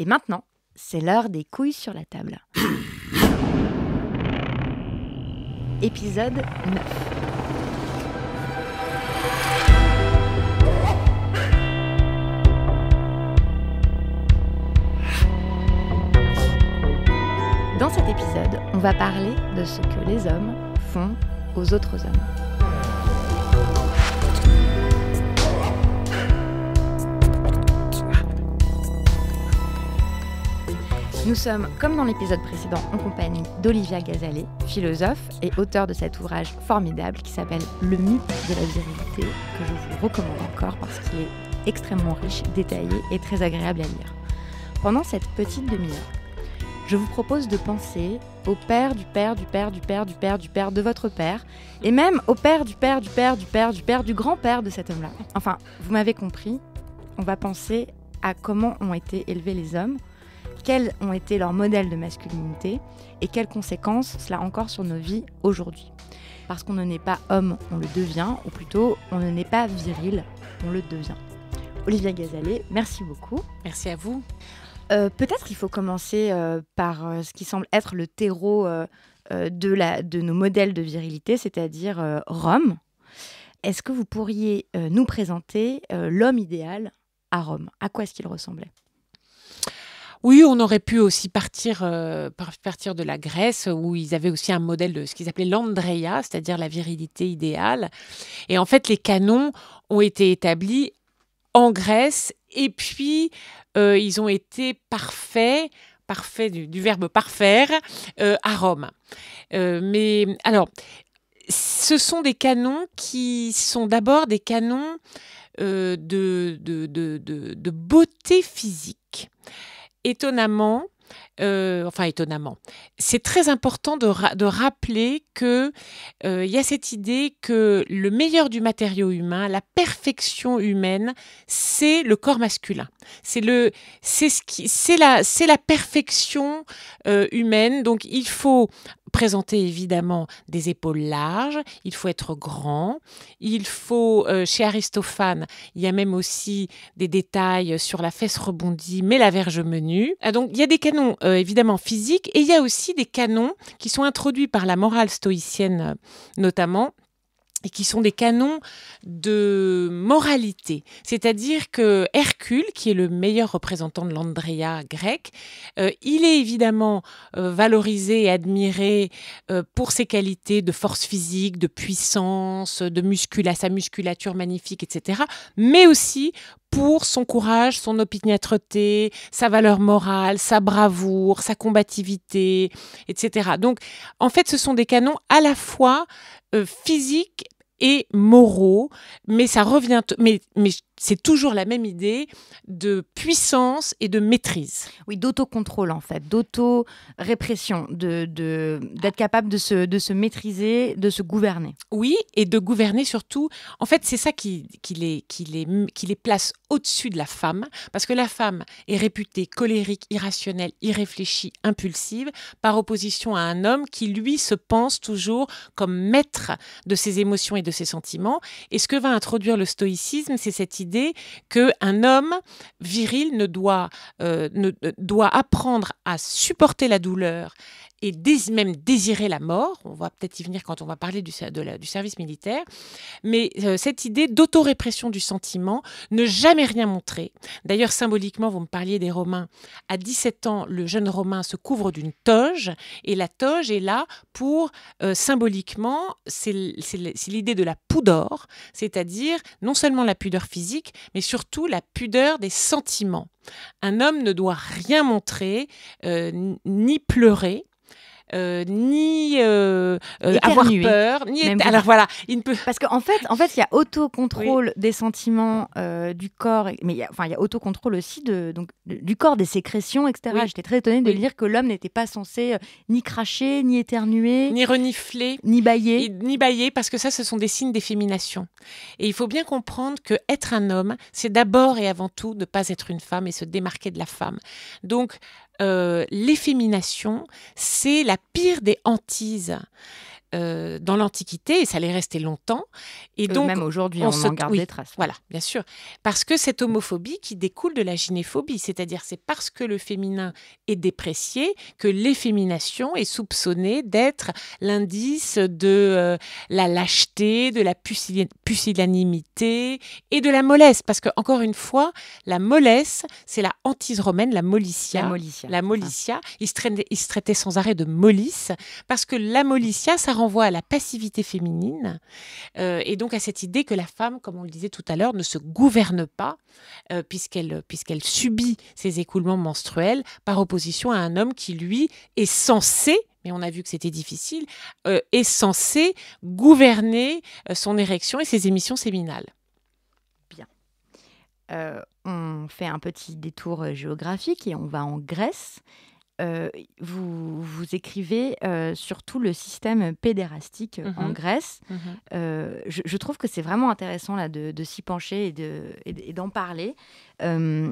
Et maintenant, c'est l'heure des couilles sur la table. Épisode 9. Dans cet épisode, on va parler de ce que les hommes font aux autres hommes. Nous sommes, comme dans l'épisode précédent, en compagnie d'Olivia Gazalet, philosophe et auteur de cet ouvrage formidable qui s'appelle Le mythe de la virilité, que je vous recommande encore parce qu'il est extrêmement riche, détaillé et très agréable à lire. Pendant cette petite demi-heure, je vous propose de penser au père du père du père du père du père du père de votre père, et même au père du père du père du père du père du grand-père de cet homme-là. Enfin, vous m'avez compris, on va penser à comment ont été élevés les hommes quels ont été leurs modèles de masculinité et quelles conséquences cela a encore sur nos vies aujourd'hui. Parce qu'on ne n'est pas homme, on le devient, ou plutôt on ne n'est pas viril, on le devient. Olivia Gazalet, merci beaucoup. Merci à vous. Euh, peut-être qu'il faut commencer euh, par euh, ce qui semble être le terreau de, de, nos modèles de virilité, c'est-à-dire Rome. Est-ce que vous pourriez nous présenter l'homme idéal à Rome À quoi est-ce qu'il ressemblait oui, on aurait pu aussi partir, euh, partir de la Grèce, où ils avaient aussi un modèle de ce qu'ils appelaient l'Andrea, c'est-à-dire la virilité idéale. Et en fait, les canons ont été établis en Grèce, et puis euh, ils ont été parfaits parfaits du, verbe parfaire euh, à Rome. mais alors, ce sont des canons qui sont d'abord des canons de, beauté physique étonnamment, euh, enfin étonnamment, c'est très important de, rappeler que euh, il y a cette idée que le meilleur du matériau humain, la perfection humaine, c'est le corps masculin. C'est ce la, c'est la perfection euh, humaine. Donc il faut présenter évidemment des épaules larges, il faut être grand, il faut, euh, chez Aristophane, il y a même aussi des détails sur la fesse rebondie, mais la verge menue. Ah, donc il y a des canons euh, évidemment physiques et il y a aussi des canons qui sont introduits par la morale stoïcienne euh, notamment et qui sont des canons de moralité. C'est-à-dire que Hercule, qui est le meilleur représentant de l'Andrea grec, euh, il est évidemment euh, valorisé et admiré euh, pour ses qualités de force physique, de puissance, de sa musculature magnifique, etc., mais aussi pour son courage, son opiniâtreté, sa valeur morale, sa bravoure, sa combativité, etc. Donc, en fait, ce sont des canons à la fois euh, physiques et moraux, mais ça revient, mais, mais c'est toujours la même idée de puissance et de maîtrise. Oui, d'autocontrôle en fait, d'auto-répression, d'être capable de se, de se maîtriser, de se gouverner. Oui, et de gouverner surtout. En fait, c'est ça qui, qui, les, qui, qui les place au-dessus de la femme, parce que la femme est réputée colérique, irrationnelle, irréfléchie, impulsive, par opposition à un homme qui, lui, se pense toujours comme maître de ses émotions et de ses sentiments. Et ce que va introduire le stoïcisme, c'est cette idée qu'un homme viril ne doit, euh, ne euh, doit apprendre à supporter la douleur et même désirer la mort. On va peut-être y venir quand on va parler du, du service militaire. Mais euh, cette idée d'autorépression du sentiment, ne jamais rien montrer. D'ailleurs, symboliquement, vous me parliez des Romains. À 17 ans, le jeune Romain se couvre d'une toge et la toge est là pour, euh, symboliquement, c'est l'idée de la pudeur, c'est-à-dire non seulement la pudeur physique, mais surtout la pudeur des sentiments. Un homme ne doit rien montrer, euh, ni pleurer, euh, ni euh, euh, avoir peur, ni alors voilà, il ne peut parce qu'en fait, en fait, il y a autocontrôle des sentiments du corps, mais il y a, enfin, autocontrôle aussi de donc du corps des sécrétions, etc. J'étais très étonnée de lire que l'homme n'était pas censé ni cracher, ni éternuer, ni renifler, ni bailler, ni bailler, parce que ça, ce sont des signes d'effémination. Et il faut bien comprendre que être un homme, c'est d'abord et avant tout ne pas être une femme et se démarquer de la femme. Donc euh, l'effémination, c'est la pire des hantises. Euh, dans l'Antiquité et ça l'est resté longtemps. Et euh, donc, même aujourd'hui, on, garde traces. Voilà, bien sûr. Parce que cette homophobie qui découle de la gynéphobie, c'est-à-dire c'est parce que le féminin est déprécié que l'effémination est soupçonnée d'être l'indice de euh, la lâcheté, de la pusillanimité et de la mollesse. Parce que, encore une fois, la mollesse, c'est la hantise romaine, la molitia, La molitia. La Ils, se traitaient, sans arrêt de molis, parce que la molitia, ça renvoie à la passivité féminine euh, et donc à cette idée que la femme, comme on le disait tout à l'heure, ne se gouverne pas euh, puisqu'elle puisqu'elle subit ses écoulements menstruels par opposition à un homme qui, lui, est censé mais on a vu que c'était difficile, euh, est censé gouverner son érection et ses émissions séminales. Bien. on fait un petit détour géographique et on va en Grèce. Euh, vous, écrivez euh, sur tout le système pédérastique euh, en mmh Grèce. Mmh je, trouve que c'est vraiment intéressant là, de, s'y pencher et, de, d'en parler. il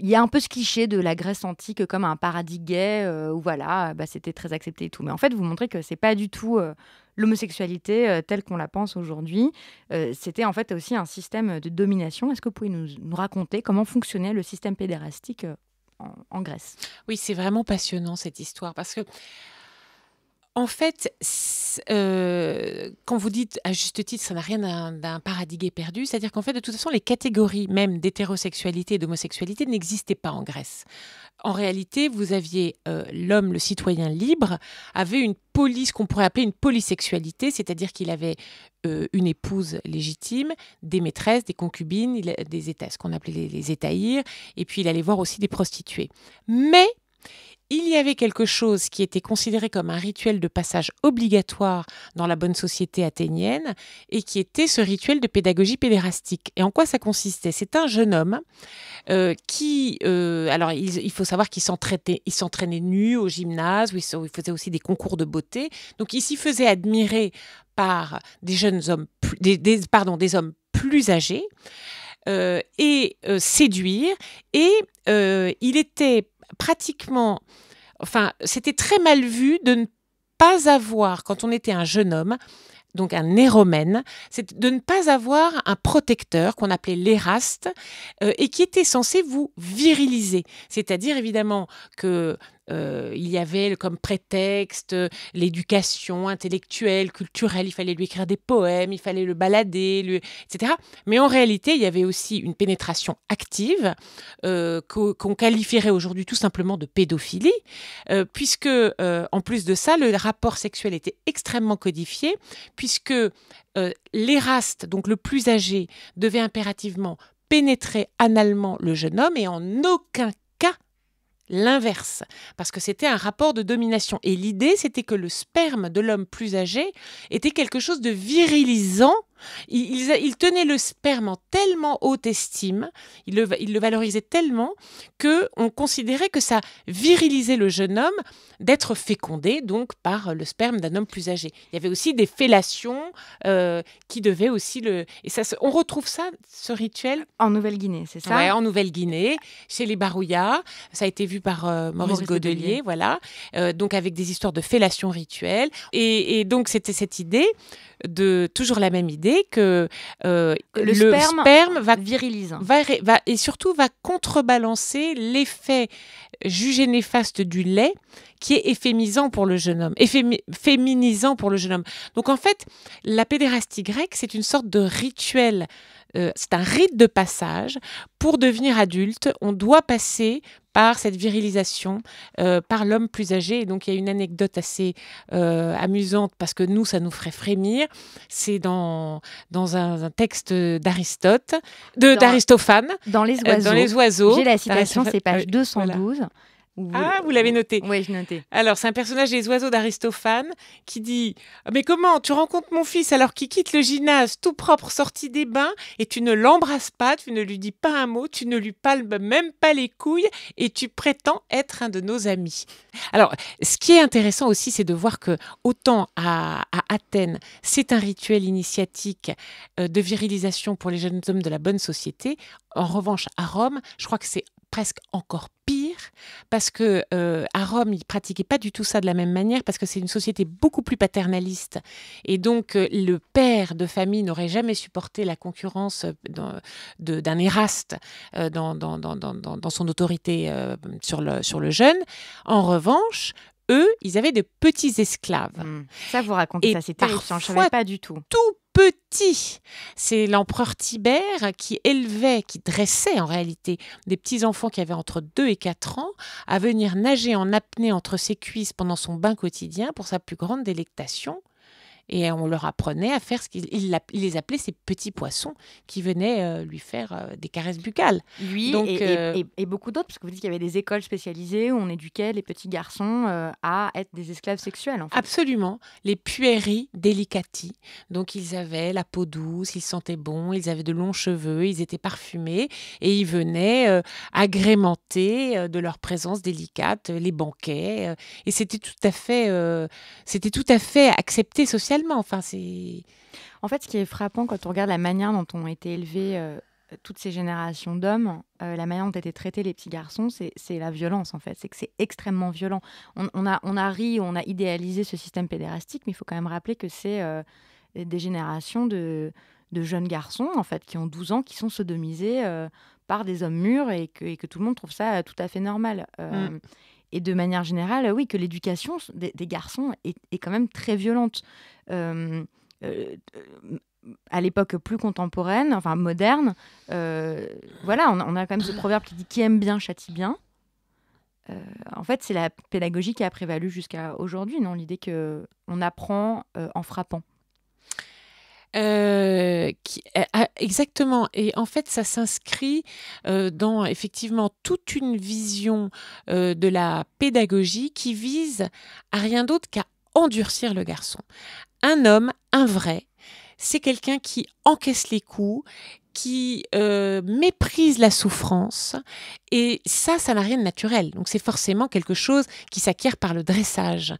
y a un peu ce cliché de la Grèce antique comme un paradis gay, où voilà, bah, c'était très accepté et tout. Mais en fait, vous montrez que c'est pas du tout l'homosexualité telle qu'on la pense aujourd'hui, c'était en fait aussi un système de domination. Est-ce que vous pouvez nous, raconter comment fonctionnait le système pédérastique en, Grèce. Oui, c'est vraiment passionnant cette histoire parce que en fait, euh, quand vous dites à juste titre, ça n'a rien d'un paradigme perdu, c'est-à-dire qu'en fait, de toute façon, les catégories même d'hétérosexualité et d'homosexualité n'existaient pas en Grèce. En réalité, vous aviez euh, l'homme, le citoyen libre, avait une police qu'on pourrait appeler une polysexualité, c'est-à-dire qu'il avait euh, une épouse légitime, des maîtresses, des concubines, des états, ce qu'on appelait les, les et puis il allait voir aussi des prostituées. Mais il y avait quelque chose qui était considéré comme un rituel de passage obligatoire dans la bonne société athénienne et qui était ce rituel de pédagogie pédérastique. Et en quoi ça consistait C'est un jeune homme euh, qui, euh, alors il, faut savoir qu'il s'entraînait, nu au gymnase, où il, faisait aussi des concours de beauté. Donc il s'y faisait admirer par des jeunes hommes, pardon, des hommes plus âgés. Euh, et séduire. Et il était pratiquement, enfin, c'était très mal vu de ne pas avoir, quand on était un jeune homme, donc un néromène, c'est de ne pas avoir un protecteur qu'on appelait l'éraste euh, et qui était censé vous viriliser. C'est-à-dire évidemment que euh, il y avait comme prétexte euh, l'éducation intellectuelle, culturelle, il fallait lui écrire des poèmes, il fallait le balader, etc. Mais en réalité, il y avait aussi une pénétration active euh, qu'on qualifierait aujourd'hui tout simplement de pédophilie, puisque en plus de ça, le rapport sexuel était extrêmement codifié, puisque l'éraste, donc le plus âgé, devait impérativement pénétrer analement le jeune homme et en aucun cas, l'inverse, parce que c'était un rapport de domination. Et l'idée, c'était que le sperme de l'homme plus âgé était quelque chose de virilisant ils, tenaient le sperme en tellement haute estime, ils le, le valorisaient tellement que on considérait que ça virilisait le jeune homme d'être fécondé donc par le sperme d'un homme plus âgé. Il y avait aussi des fellations euh, qui devaient aussi le et ça on retrouve ça ce rituel en Nouvelle-Guinée, c'est ça ouais, en Nouvelle-Guinée, chez les Barouillas, ça a été vu par euh, Maurice, Godelier, voilà. Euh, donc avec des histoires de fellation rituelle et, et donc c'était cette idée de toujours la même idée que euh, le, sperme, va, va, et surtout va contrebalancer l'effet jugé néfaste du lait qui est efféminisant pour le jeune homme, efféminisant pour le jeune homme. Donc en fait, la pédérastie grecque, c'est une sorte de rituel, euh, c'est un rite de passage. Pour devenir adulte, on doit passer par cette virilisation, euh, par l'homme plus âgé. Et donc il y a une anecdote assez euh, amusante parce que nous, ça nous ferait frémir. C'est dans, dans un, texte d'Aristote, de d'Aristophane. Dans, les oiseaux. oiseaux. J'ai la citation, c'est page 212. Ah, vous l'avez noté. Oui, je noté. Alors, c'est un personnage des oiseaux d'Aristophane qui dit ah, Mais comment tu rencontres mon fils alors qu'il quitte le gymnase tout propre sorti des bains et tu ne l'embrasses pas, tu ne lui dis pas un mot, tu ne lui palmes même pas les couilles et tu prétends être un de nos amis. Alors, ce qui est intéressant aussi, c'est de voir que autant à Athènes, c'est un rituel initiatique euh, de virilisation pour les jeunes hommes de la bonne société. En revanche, à Rome, je crois que c'est presque encore pire parce que euh, à Rome ils pratiquaient pas du tout ça de la même manière parce que c'est une société beaucoup plus paternaliste et donc euh, le père de famille n'aurait jamais supporté la concurrence euh, d'un éraste dans, son autorité sur le jeune. En revanche, eux, ils avaient de petits esclaves. Hmm. Ça, vous racontez, ça, c'est terrifiant, je ne savais pas du tout. Tout petit. C'est l'empereur Tibère qui élevait, qui dressait en réalité des petits enfants qui avaient entre 2 et 4 ans à venir nager en apnée entre ses cuisses pendant son bain quotidien pour sa plus grande délectation et on leur apprenait à faire ce qu'il les appelait ces petits poissons qui venaient euh, lui faire euh, des caresses buccales. Lui euh, et, beaucoup d'autres, parce que vous dites qu'il y avait des écoles spécialisées où on éduquait les petits garçons à être des esclaves sexuels. Absolument. Les pueries délicati. Donc ils avaient la peau douce, ils sentaient bon, ils avaient de longs cheveux, ils étaient parfumés et ils venaient agrémenter de leur présence délicate les banquets. et c'était tout à fait, c'était tout à fait accepté social en fait, ce qui est frappant quand on regarde la manière dont ont été élevés euh, toutes ces générations d'hommes, euh, la manière dont ont été traités les petits garçons, c'est la violence en fait. C'est que c'est extrêmement violent. On, a, ri, on a idéalisé ce système pédérastique, mais il faut quand même rappeler que c'est euh, des générations de, jeunes garçons en fait qui ont 12 ans, qui sont sodomisés par des hommes mûrs et que, tout le monde trouve ça tout à fait normal. Mm et de manière générale, oui, que l'éducation des, garçons est, quand même très violente. Euh, euh, à l'époque plus contemporaine, enfin moderne, euh, voilà, on, a quand même ce proverbe qui dit qui aime bien châtie bien. en fait, c'est la pédagogie qui a prévalu jusqu'à aujourd'hui, non L'idée que on apprend en frappant. Euh, euh, ah, exactement. Et en fait, ça s'inscrit euh, dans effectivement toute une vision de la pédagogie qui vise à rien d'autre qu'à endurcir le garçon. Un homme, un vrai, c'est quelqu'un qui encaisse les coups qui euh, méprise la souffrance. Et ça, ça n'a rien de naturel. Donc c'est forcément quelque chose qui s'acquiert par le dressage.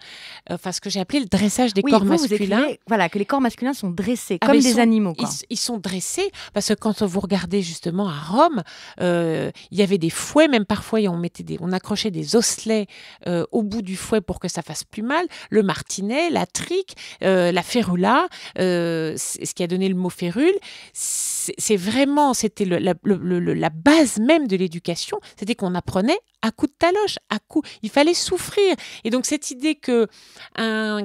Euh, enfin, ce que j'ai appelé le dressage des corps masculins. Vous écrivez, voilà, que les corps masculins sont dressés ah, comme des animaux. Ils, sont dressés parce que quand vous regardez justement à Rome, euh, il y avait des fouets, même parfois on mettait des, on accrochait des osselets au bout du fouet pour que ça fasse plus mal. Le martinet, la trique, la férula, ce qui a donné le mot férule c'est vraiment, c'était la, la base même de l'éducation, c'était qu'on apprenait à coups de taloche, à coup, il fallait souffrir. Et donc cette idée que un,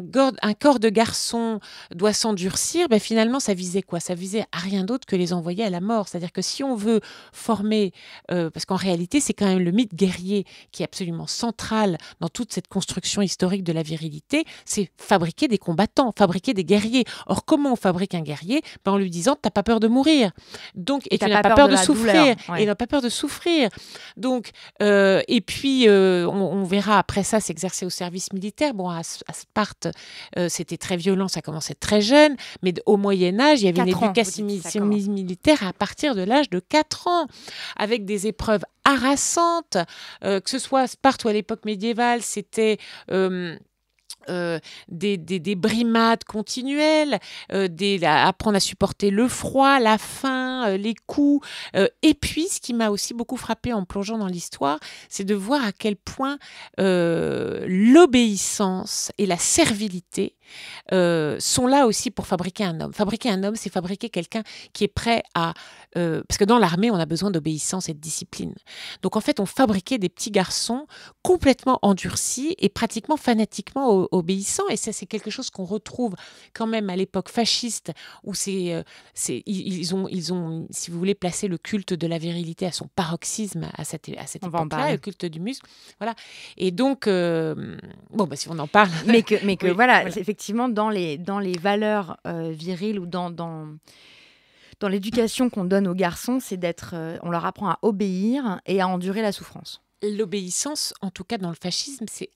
corps de garçon doit s'endurcir, ben finalement ça visait quoi Ça visait à rien d'autre que les envoyer à la mort. C'est-à-dire que si on veut former, euh, parce qu'en réalité c'est quand même le mythe guerrier qui est absolument central dans toute cette construction historique de la virilité, c'est fabriquer des combattants, fabriquer des guerriers. Or comment on fabrique un guerrier ben, En lui disant t'as pas peur de mourir, donc et, tu n'as pas, peur de, souffrir, et n'a pas peur de souffrir. Donc euh, et puis, euh, on, verra après ça s'exercer au service militaire. Bon, à, Sparte, euh, c'était très violent, ça commençait très jeune, mais au Moyen Âge, il y avait une éducation militaire à partir de l'âge de 4 ans, avec des épreuves harassantes, euh, que ce soit à Sparte ou à l'époque médiévale, c'était... Euh, des, brimades continuelles, euh, apprendre à supporter le froid, la faim, euh, les coups. et puis, ce qui m'a aussi beaucoup frappé en plongeant dans l'histoire, c'est de voir à quel point l'obéissance et la servilité sont là aussi pour fabriquer un homme. Fabriquer un homme, c'est fabriquer quelqu'un qui est prêt à... parce que dans l'armée, on a besoin d'obéissance et de discipline. Donc, en fait, on fabriquait des petits garçons complètement endurcis et pratiquement fanatiquement obéissant. Et ça, c'est quelque chose qu'on retrouve quand même à l'époque fasciste, où c'est, euh, ils, ont, ils ont, si vous voulez, placé le culte de la virilité à son paroxysme à cette, à cette époque-là, le culte du muscle. Voilà. Et donc, euh, bon, bah, si on en parle. Mais que, mais que voilà, effectivement, dans les, dans les valeurs euh, viriles ou dans, dans dans l'éducation qu'on donne aux garçons, c'est d'être, on leur apprend à obéir et à endurer la souffrance. L'obéissance, en tout cas dans le fascisme, c'est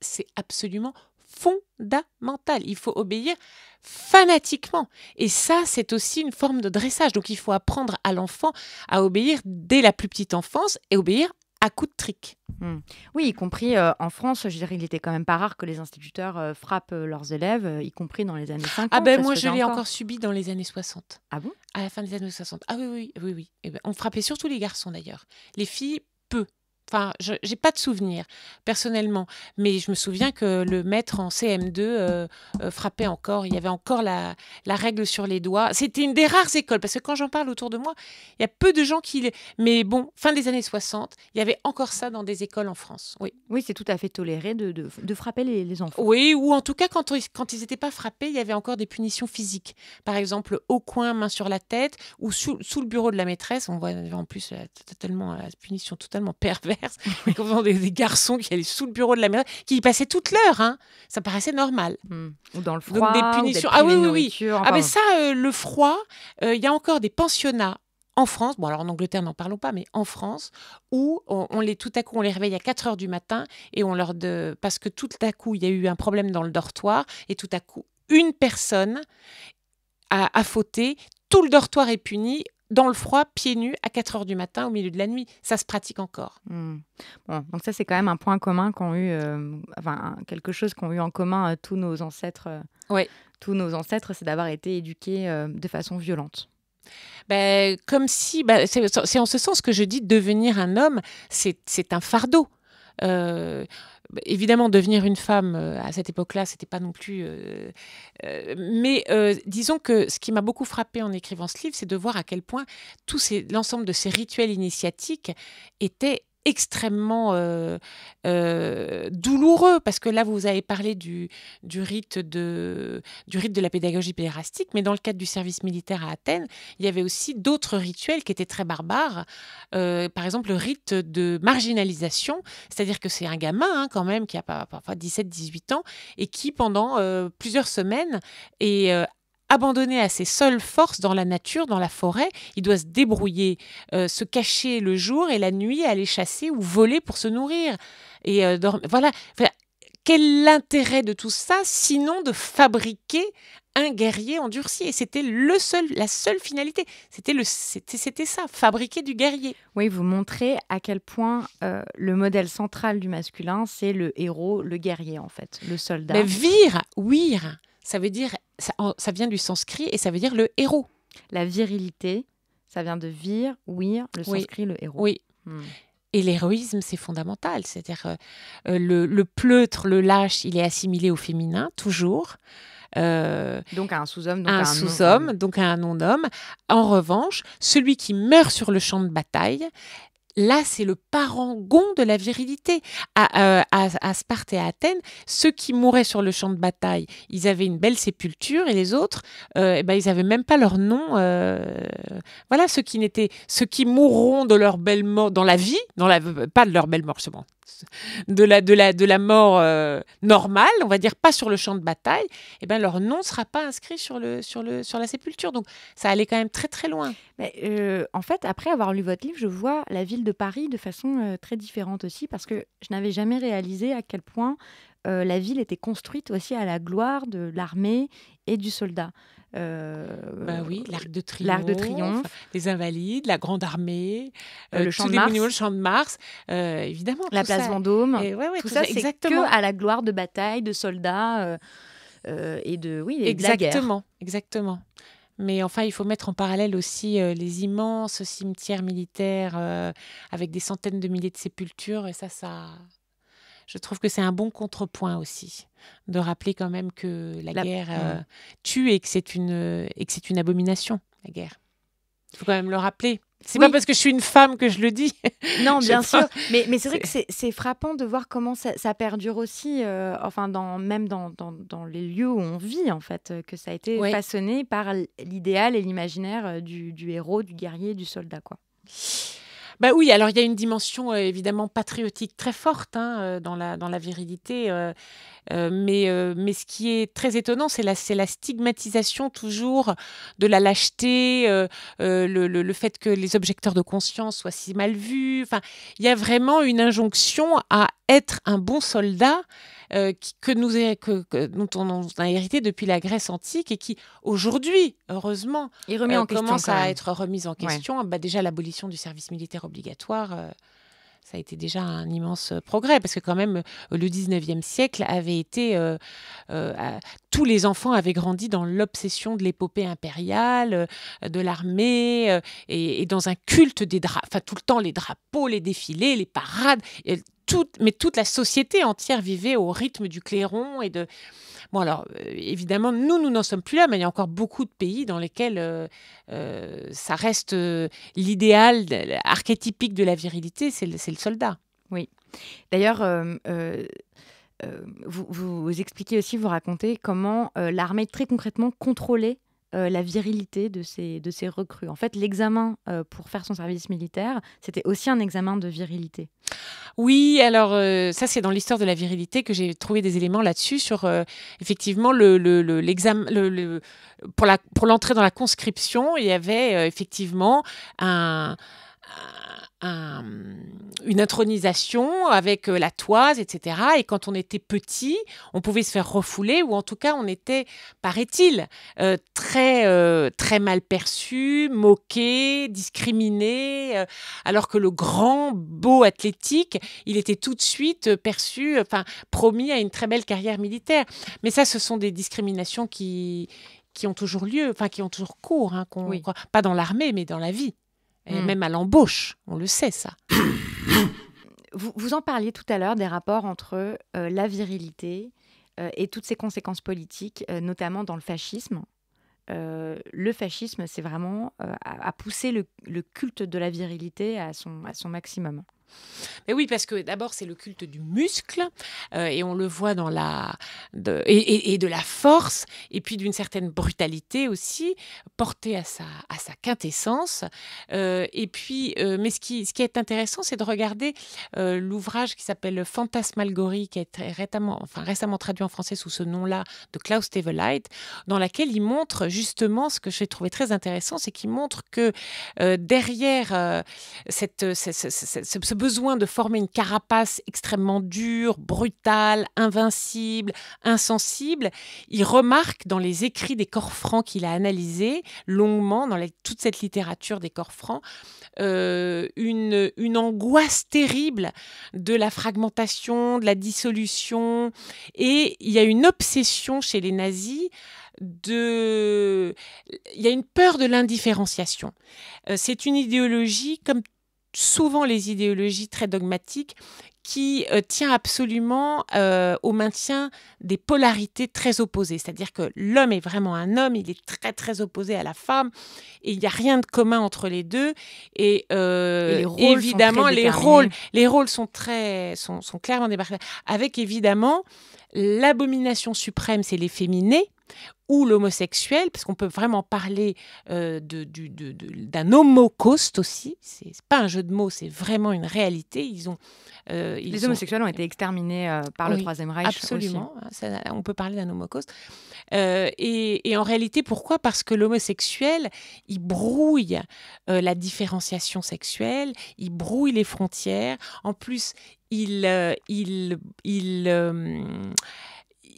c'est absolument Fondamental, Il faut obéir fanatiquement. Et ça, c'est aussi une forme de dressage. Donc il faut apprendre à l'enfant à obéir dès la plus petite enfance et obéir à coup de trick. Hmm. Oui, y compris euh, en France, je dirais, il était quand même pas rare que les instituteurs euh, frappent euh, leurs élèves, y compris dans les années 50. Ah ben moi, je l'ai encore... subi dans les années 60. Ah bon À la fin des années 60. Ah oui, oui, oui, oui. Eh ben, on frappait surtout les garçons d'ailleurs. Les filles, peu. Enfin, je n'ai pas de souvenir personnellement, mais je me souviens que le maître en CM2 euh, euh, frappait encore. Il y avait encore la, règle sur les doigts. C'était une des rares écoles, parce que quand j'en parle autour de moi, il y a peu de gens qui. Mais bon, fin des années 60, il y avait encore ça dans des écoles en France. Oui, oui c'est tout à fait toléré de, frapper les, enfants. Oui, ou en tout cas, quand, quand ils n'étaient pas frappés, il y avait encore des punitions physiques. Par exemple, au coin, main sur la tête, ou sous, le bureau de la maîtresse. On voit en plus la punition totalement perverse des, garçons qui allaient sous le bureau de la mairie, qui y passaient toute l'heure. Hein. Ça paraissait normal. Hmm. Ou dans le froid. Donc des punitions. ah oui, oui, oui. Ah mais ça, euh, le froid, euh, il y a encore des pensionnats en France, bon alors en Angleterre n'en parlons pas, mais en France, où on, les tout à coup on les réveille à 4 heures du matin et on leur de parce que tout à coup il y a eu un problème dans le dortoir et tout à coup une personne a, a fauté, tout le dortoir est puni dans le froid, pieds nus, à 4 heures du matin, au milieu de la nuit. Ça se pratique encore. Hmm. Bon, donc ça, c'est quand même un point commun qu'ont eu, euh, enfin, quelque chose qu'ont eu en commun euh, tous nos ancêtres. Euh, oui. Tous nos ancêtres, c'est d'avoir été éduqués de façon violente. Ben, comme si, ben, c'est en ce sens que je dis devenir un homme, c'est un fardeau. Euh, bah, évidemment, devenir une femme euh, à cette époque-là, c'était pas non plus. Euh, euh, mais disons que ce qui m'a beaucoup frappé en écrivant ce livre, c'est de voir à quel point tout l'ensemble de ces rituels initiatiques étaient extrêmement euh, euh, douloureux parce que là vous avez parlé du, du, rite de, du rite de la pédagogie pédérastique mais dans le cadre du service militaire à Athènes il y avait aussi d'autres rituels qui étaient très barbares euh, par exemple le rite de marginalisation c'est-à-dire que c'est un gamin hein, quand même qui a parfois 17-18 ans et qui pendant plusieurs semaines est abandonné à ses seules forces dans la nature, dans la forêt. Il doit se débrouiller, euh, se cacher le jour et la nuit, aller chasser ou voler pour se nourrir. Et euh, dormir. Voilà. Quel intérêt de tout ça, sinon de fabriquer un guerrier endurci Et c'était le seul, la seule finalité. C'était le, c'était ça, fabriquer du guerrier. Oui, vous montrez à quel point euh, le modèle central du masculin, c'est le héros, le guerrier en fait, le soldat. Mais vire, ça veut dire ça, vient du sanskrit et ça veut dire le héros. La virilité, ça vient de vir, wir, le sanskrit, le héros. Oui. Hmm. Et l'héroïsme, c'est fondamental. C'est-à-dire, euh, euh, le, pleutre, le lâche, il est assimilé au féminin, toujours. Euh, donc à un sous-homme, donc un, un sous-homme, donc à un non-homme. En revanche, celui qui meurt sur le champ de bataille, Là, c'est le parangon de la virilité. Euh, à, à, Sparte et à Athènes, ceux qui mouraient sur le champ de bataille, ils avaient une belle sépulture et les autres, euh, eh ben, ils n'avaient même pas leur nom. Euh, voilà, ceux qui n'étaient, ceux qui mourront de leur belle mort dans la vie, dans la, pas de leur belle mort seulement, de la, de la, mort euh, normale, on va dire pas sur le champ de bataille, eh ben leur nom ne sera pas inscrit sur, le, sur, le, sur la sépulture. Donc ça allait quand même très très loin. Mais euh, en fait, après avoir lu votre livre, je vois la ville de Paris de façon euh, très différente aussi, parce que je n'avais jamais réalisé à quel point la ville était construite aussi à la gloire de l'armée et du soldat. Euh, bah oui, l'Arc de Triomphe, les Invalides, la Grande Armée, euh, euh, le, Champ de Mars, évidemment, la Place Vendôme, eh tout, ça, c'est que à la gloire de batailles, de soldats et de oui, exactement, exactement. Mais enfin, il faut mettre en parallèle aussi les immenses cimetières militaires avec des centaines de milliers de sépultures. Et ça, ça, je trouve que c'est un bon contrepoint aussi de rappeler quand même que la, guerre euh, tue et que c'est une une abomination la guerre. Il faut quand même le rappeler. C'est n'est pas parce que je suis une femme que je le dis. Non, bien sûr. Mais, c'est vrai que c'est frappant de voir comment ça, perdure aussi, euh, enfin, dans, même dans, les lieux où on vit, en fait, euh, que ça a été façonné par l'idéal et l'imaginaire du, héros, du guerrier, du soldat, quoi. Bah oui, alors il y a une dimension euh, évidemment patriotique très forte hein, euh, dans, la, dans la virilité, euh, mais, mais ce qui est très étonnant, c'est la, la stigmatisation toujours de la lâcheté, le, le, fait que les objecteurs de conscience soient si mal vus. Enfin, il y a vraiment une injonction à être un bon soldat que nous que, dont on a hérité depuis la Grèce antique et qui aujourd'hui, heureusement, commence à être remise en question. Bah, déjà l'abolition du service militaire obligatoire, euh, ça a été déjà un immense euh, progrès, parce que quand même, le 19e siècle avait été... Euh, tous les enfants avaient grandi dans l'obsession de l'épopée impériale, de l'armée, et, dans un culte des draps, enfin tout le temps les drapeaux, les défilés, les parades, mais toute la société entière vivait au rythme du clairon et de. Bon, alors, euh, évidemment, nous, nous n'en sommes plus là, mais il y a encore beaucoup de pays dans lesquels euh, euh, ça reste l'idéal archétypique de la virilité, c'est le, soldat. Oui. D'ailleurs, vous, vous, expliquez aussi, vous racontez comment l'armée très concrètement contrôlait euh, la virilité de ces, de ces recrues. En fait, l'examen euh, pour faire son service militaire, c'était aussi un examen de virilité. Oui, alors euh, ça c'est dans l'histoire de la virilité que j'ai trouvé des éléments là-dessus sur effectivement le, le, le pour l'entrée dans la conscription, il y avait effectivement un une intronisation avec euh, la toise, etc. Et quand on était petit, on pouvait se faire refouler, ou en tout cas, on était, paraît-il, euh, très, euh, très mal perçu, moqué, discriminé, alors que le grand, beau athlétique, il était tout de suite perçu, enfin, promis à une très belle carrière militaire. Mais ça, ce sont des discriminations qui, qui ont toujours lieu, enfin, qui ont toujours cours, hein, pas dans l'armée, mais dans la vie et hmm. même à l'embauche. On le sait, ça. Vous, vous, en parliez tout à l'heure des rapports entre euh, la virilité euh, et toutes ses conséquences politiques, euh, notamment dans le fascisme. le fascisme, c'est vraiment à, pousser le, culte de la virilité à son maximum. Mais oui, parce que d'abord, c'est le culte du muscle, euh, et on le voit dans la. et, et, de la force, et puis d'une certaine brutalité aussi, portée à sa, à sa quintessence. Euh, et puis, euh, mais ce qui, ce qui est intéressant, c'est de regarder l'ouvrage qui s'appelle Fantasmalgorie, qui est récemment, enfin, récemment traduit en français sous ce nom-là, de Klaus Tevelight, dans laquelle il montre justement ce que j'ai trouvé très intéressant, c'est qu'il montre que derrière cette, ce besoin de former une carapace extrêmement dure, brutale, invincible, insensible, il remarque dans les écrits des corps francs qu'il a analysés longuement, dans toute cette littérature des corps francs, euh, une, angoisse terrible de la fragmentation, de la dissolution. Et il y a une obsession chez les nazis de... Il y a une peur de l'indifférenciation. Euh, c'est une idéologie, comme souvent les idéologies très dogmatiques qui tiennent euh, tient absolument euh, au maintien des polarités très opposées. C'est-à-dire que l'homme est vraiment un homme, il est très très opposé à la femme, et il n'y a rien de commun entre les deux. Et, euh, évidemment, les rôles, les rôles sont très sont, clairement débarqués. Avec évidemment l'abomination suprême, c'est les féminés ou l'homosexuel, parce qu'on peut vraiment parler euh, d'un de, homocauste aussi. C'est pas un jeu de mots, c'est vraiment une réalité. Ils ont, euh, Les homosexuels ont, été exterminés euh, par le Troisième Reich. Absolument, ah, on peut parler d'un homocauste. Euh, et, et, en réalité, pourquoi Parce que l'homosexuel, il brouille la différenciation sexuelle, il brouille les frontières. En plus, il, il, il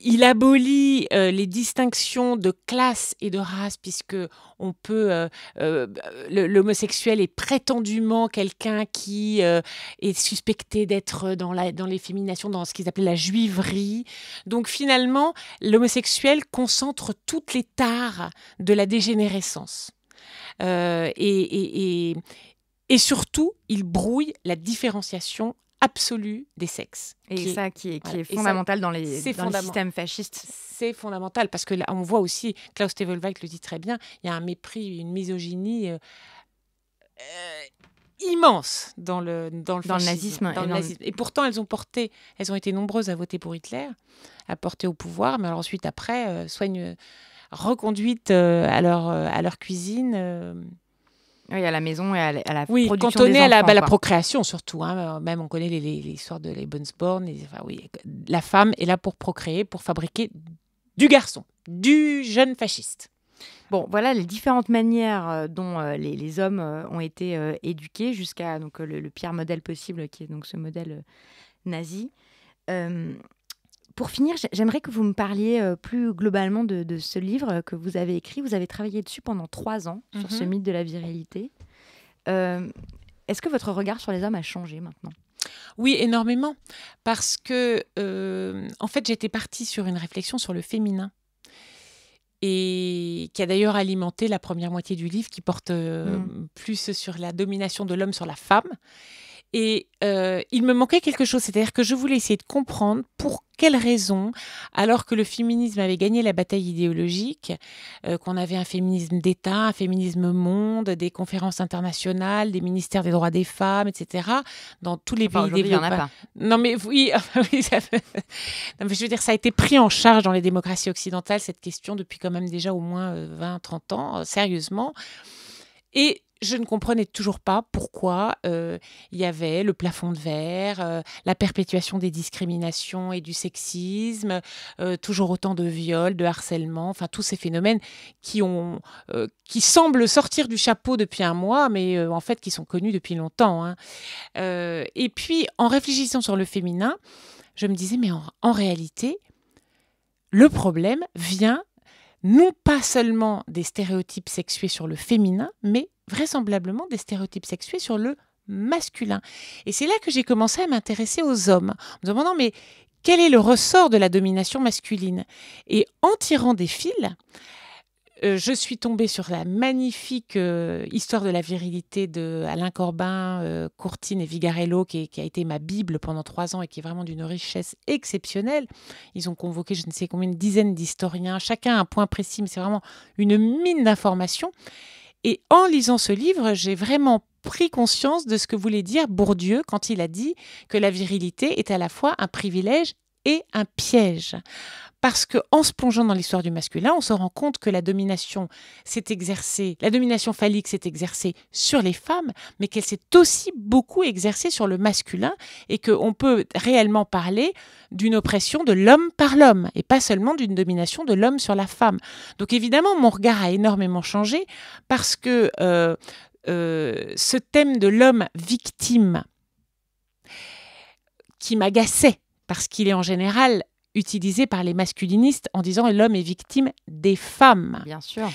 il abolit euh, les distinctions de classe et de race, puisque on peut euh, euh, l'homosexuel est prétendument quelqu'un qui est suspecté d'être dans la dans l'effémination, dans ce qu'ils appelaient la juiverie. Donc finalement, l'homosexuel concentre toutes les tares de la dégénérescence. et surtout, il brouille la différenciation absolue des sexes. Et ça qui est, fondamental dans, les, dans fasciste systèmes fascistes. C'est fondamental parce que là, on voit aussi, Klaus Tevelweig le dit très bien, il y a un mépris, une misogynie. Euh, euh, immense dans le dans le, dans le nazisme, et, pourtant elles ont porté elles ont été nombreuses à voter pour Hitler à porter au pouvoir mais alors ensuite après euh, soigne reconduite à à leur cuisine oui, à la maison et à la, à la oui, production cantonné à la, bah, procréation surtout. Hein. Euh, même on connaît l'histoire les, de les Enfin, oui, la femme est là pour procréer, pour fabriquer du garçon, du jeune fasciste. Bon, voilà les différentes manières euh, dont euh, les, hommes ont été éduqués jusqu'à donc le, le, pire modèle possible, qui est donc ce modèle nazi pour finir, j'aimerais que vous me parliez euh, plus globalement de, ce livre que vous avez écrit. Vous avez travaillé dessus pendant trois ans sur ce mhm. mythe de la virilité. Euh, est-ce que votre regard sur les hommes a changé maintenant oui, énormément, parce que euh, en fait j'étais partie sur une réflexion sur le féminin et qui a d'ailleurs alimenté la première moitié du livre qui porte mm. plus sur la domination de l'homme sur la femme. Et euh, il me manquait quelque chose, c'est-à-dire que je voulais essayer de comprendre pour quelles raisons, alors que le féminisme avait gagné la bataille idéologique, euh, qu'on avait un féminisme d'État, un féminisme monde, des conférences internationales, des ministères des droits des femmes, etc., dans tous les pays développés. Il n'y en a pas. Non, mais oui, non, je veux dire, ça a été pris en charge dans les démocraties occidentales, cette question, depuis quand même déjà au moins 20-30 euh, ans, sérieusement. Et je ne comprenais toujours pas pourquoi euh, il y avait le plafond de verre, euh, la perpétuation des discriminations et du sexisme, euh, toujours autant de viols, de harcèlement, enfin tous ces phénomènes qui ont, qui semblent sortir du chapeau depuis un mois, mais en fait qui sont connus depuis longtemps. Hein. et puis en réfléchissant sur le féminin, je me disais mais en réalité, le problème vient non pas seulement des stéréotypes sexués sur le féminin, mais vraisemblablement des stéréotypes sexués sur le masculin. Et c'est là que j'ai commencé à m'intéresser aux hommes, en me demandant mais quel est le ressort de la domination masculine Et en tirant des fils, euh, je suis tombée sur la magnifique euh, histoire de la virilité de Alain Corbin, euh, Courtine et Vigarello, qui, a été ma Bible pendant trois ans et qui est vraiment d'une richesse exceptionnelle. Ils ont convoqué je ne sais combien une dizaine d'historiens, chacun un point précis, mais c'est vraiment une mine d'informations. Et en lisant ce livre, j'ai vraiment pris conscience de ce que voulait dire Bourdieu quand il a dit que la virilité est à la fois un privilège et un piège parce qu'en se plongeant dans l'histoire du masculin, on se rend compte que la domination s'est exercée, la domination phallique s'est exercée sur les femmes, mais qu'elle s'est aussi beaucoup exercée sur le masculin et qu'on peut réellement parler d'une oppression de l'homme par l'homme et pas seulement d'une domination de l'homme sur la femme. Donc évidemment, mon regard a énormément changé parce que euh, euh, ce thème de l'homme victime qui m'agaçait parce qu'il est en général utilisé par les masculinistes en disant l'homme est victime des femmes. Bien sûr.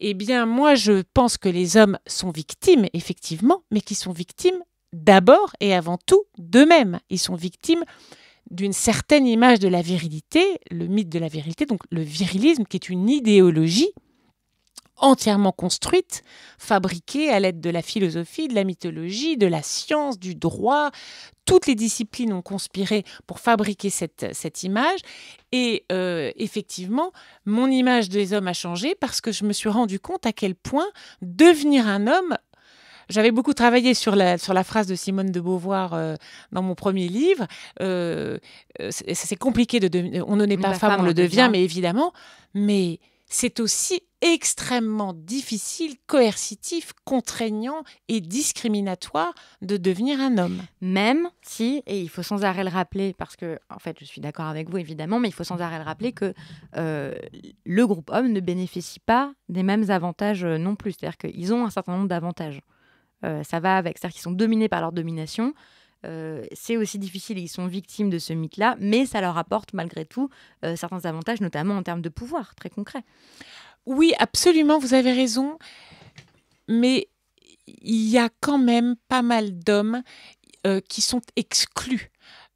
Eh bien, moi, je pense que les hommes sont victimes, effectivement, mais qu'ils sont victimes d'abord et avant tout d'eux-mêmes. Ils sont victimes d'une certaine image de la virilité, le mythe de la virilité, donc le virilisme qui est une idéologie entièrement construite, fabriquée à l'aide de la philosophie, de la mythologie, de la science, du droit. Toutes les disciplines ont conspiré pour fabriquer cette, cette image. Et euh, effectivement, mon image des hommes a changé parce que je me suis rendu compte à quel point devenir un homme j'avais beaucoup travaillé sur la, sur la phrase de Simone de Beauvoir euh, dans mon premier livre. Euh, c'est compliqué de, devenir. On ne naît pas femme, on le devient, devient, mais évidemment. Mais c'est aussi extrêmement difficile, coercitif, contraignant et discriminatoire de devenir un homme. Même si, et il faut sans arrêt le rappeler, parce que, en fait, je suis d'accord avec vous évidemment, mais il faut sans arrêt le rappeler que euh, le groupe homme ne bénéficie pas des mêmes avantages euh, non plus. C'est-à-dire qu'ils ont un certain nombre d'avantages. Euh, ça va avec, c'est-à-dire qu'ils sont dominés par leur domination. Euh, c'est aussi difficile ils sont victimes de ce mythe-là, mais ça leur apporte malgré tout euh, certains avantages, notamment en termes de pouvoir, très concret. Oui, absolument, vous avez raison, mais il y a quand même pas mal d'hommes euh, qui sont exclus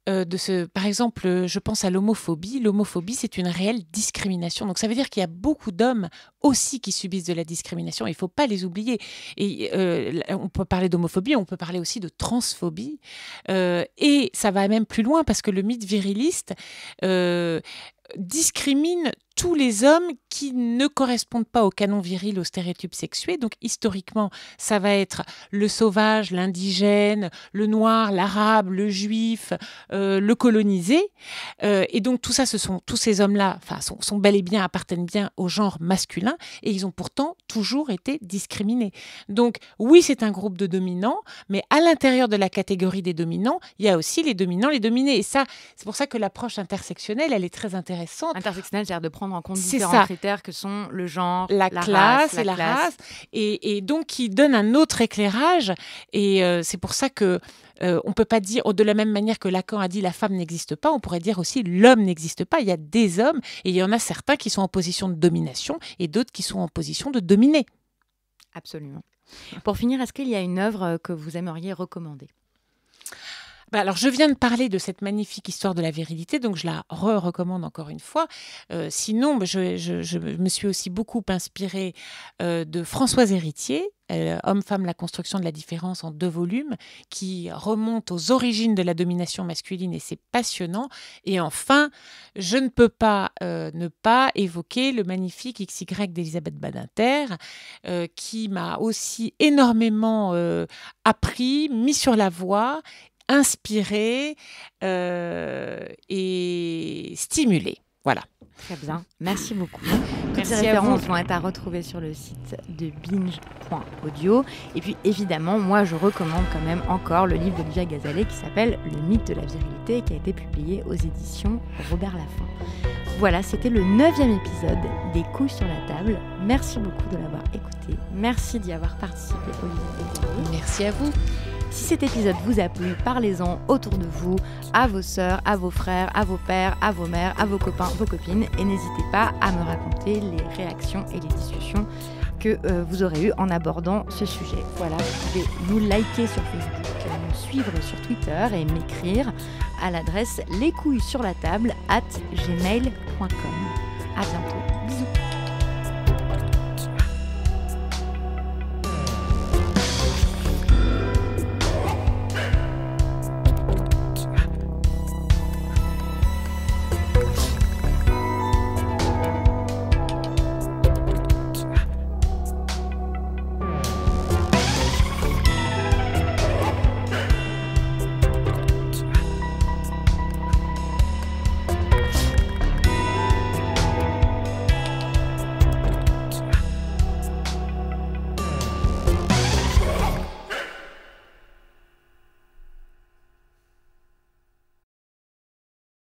euh, ce. Par exemple, euh, je pense à l'homophobie. L'homophobie, c'est une réelle discrimination. Donc ça veut dire qu'il y a beaucoup d'hommes aussi qui subissent de la discrimination. Il ne faut pas les oublier. Et euh, on peut parler d'homophobie, on peut parler aussi de transphobie. et ça va même plus loin parce que le mythe viriliste discrimine tous les hommes qui ne correspondent pas au canon viril, aux stéréotypes sexués. Donc historiquement, ça va être le sauvage, l'indigène, le noir, l'arabe, le juif, euh, le colonisé. Euh, et donc tout ça, ce sont tous ces hommes-là, enfin, sont, sont, bel et bien appartiennent bien au genre masculin, et ils ont pourtant toujours été discriminés. Donc oui, c'est un groupe de dominants, mais à l'intérieur de la catégorie des dominants, il y a aussi les dominants, les dominés. Et ça, c'est pour ça que l'approche intersectionnelle, elle est très intéressante. Intersectionnelle, cest dire de prendre en compte différents que sont le genre, la, classe et la race, et, donc qui donne un autre éclairage. Et euh, c'est pour ça que euh, on ne peut pas dire, de la même manière que Lacan a dit la femme n'existe pas, on pourrait dire aussi l'homme n'existe pas. Il y a des hommes et il y en a certains qui sont en position de domination et d'autres qui sont en position de dominer. Absolument. Pour finir, est-ce qu'il y a une œuvre euh, que vous aimeriez recommander bah, alors, je viens de parler de cette magnifique histoire de la virilité, donc je la re-recommande encore une fois. Euh, sinon, bah, je, me suis aussi beaucoup inspirée euh, de Françoise Héritier, euh, Homme-femme, la construction de la différence en deux volumes, qui remonte aux origines de la domination masculine et c'est passionnant. Et enfin, je ne peux pas ne pas évoquer le magnifique XY d'Elisabeth Badinter, qui m'a aussi énormément appris, mis sur la voie inspiré euh, et stimuler. Voilà. Très bien. Merci beaucoup. Toutes ces références vont être à retrouver sur le site de binge.audio. Et puis évidemment, moi je recommande quand même encore le livre de d'Olivia Gazalet qui s'appelle Le mythe de la virilité qui a été publié aux éditions Robert Laffont. Voilà, c'était le neuvième épisode des Coups sur la table. Merci beaucoup de l'avoir écouté. Merci d'y avoir participé, Olivier. Merci à vous. Si cet épisode vous a plu, parlez-en autour de vous, à vos sœurs, à vos frères, à vos pères, à vos mères, à vos copains, vos copines, et n'hésitez pas à me raconter les réactions et les discussions que euh, vous aurez eues en abordant ce sujet. Voilà, vous pouvez nous liker sur Facebook, nous suivre sur Twitter et m'écrire à l'adresse les at gmail.com. À bientôt.